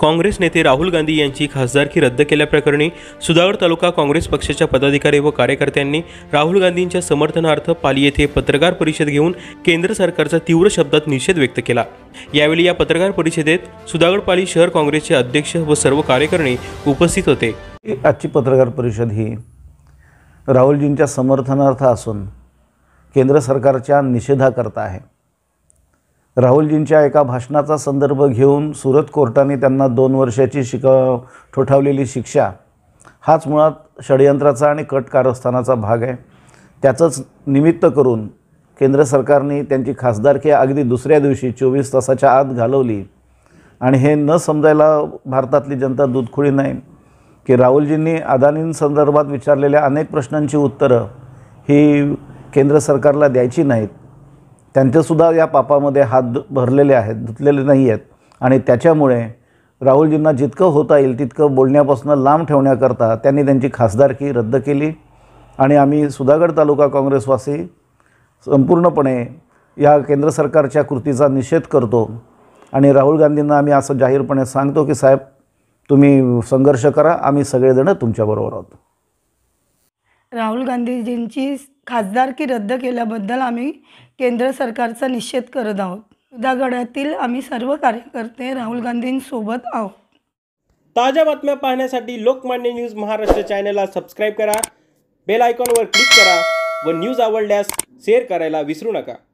काँग्रेस नेते राहुल गांधी यांची खासदारकी रद्द केल्याप्रकरणी सुधागड तालुका काँग्रेस पक्षाच्या पदाधिकारी व कार्यकर्त्यांनी राहुल गांधींच्या समर्थनार्थ पाली येथे पत्रकार परिषद घेऊन केंद्र सरकारचा तीव्र शब्दात निषेध व्यक्त केला यावेळी या पत्रकार परिषदेत सुधागड पाली शहर काँग्रेसचे अध्यक्ष व सर्व कार्यकर्णी उपस्थित होते आजची पत्रकार परिषद ही राहुलजींच्या समर्थनार्थ असून केंद्र सरकारच्या निषेधाकरता आहे राहुलजींच्या एका भाषणाचा संदर्भ घेऊन सुरत कोर्टाने त्यांना दोन वर्षाची शिक ठोठावलेली शिक्षा हाच मुळात षडयंत्राचा आणि कट कारस्थानाचा भाग आहे त्याचंच निमित्त करून केंद्र सरकारने त्यांची खासदारकी अगदी दुसऱ्या दिवशी चोवीस तासाच्या आत घालवली आणि हे न समजायला भारतातली जनता दुधखुळी नाही की राहुलजींनी अदानींसंदर्भात विचारलेल्या अनेक प्रश्नांची उत्तरं ही केंद्र सरकारला द्यायची नाहीत त्यांचेसुद्धा या पापामध्ये हात भरलेले आहेत धुतलेले नाही आहेत आणि त्याच्यामुळे राहुलजींना जितकं होता येईल तितकं बोलण्यापासून लांब ठेवण्याकरता त्यांनी त्यांची खासदारकी रद्द केली आणि आम्ही सुधागड तालुका काँग्रेसवासी संपूर्णपणे या केंद्र सरकारच्या कृतीचा निषेध करतो आणि राहुल गांधींना आम्ही असं जाहीरपणे सांगतो की साहेब तुम्ही संघर्ष करा आम्ही सगळेजणं तुमच्याबरोबर आहोत राहुल गांधीजींची खासदारकी रद्द केल्याबद्दल आम्ही केंद्र सरकारचा निषेध करत आहोत उदागडातील आम्ही सर्व कार्यकर्ते राहुल गांधींसोबत आहोत ताज्या बातम्या पाहण्यासाठी लोकमान्य न्यूज महाराष्ट्र चॅनलला सबस्क्राईब करा बेल आयकॉनवर क्लिक करा व न्यूज आवडल्यास शेअर करायला विसरू नका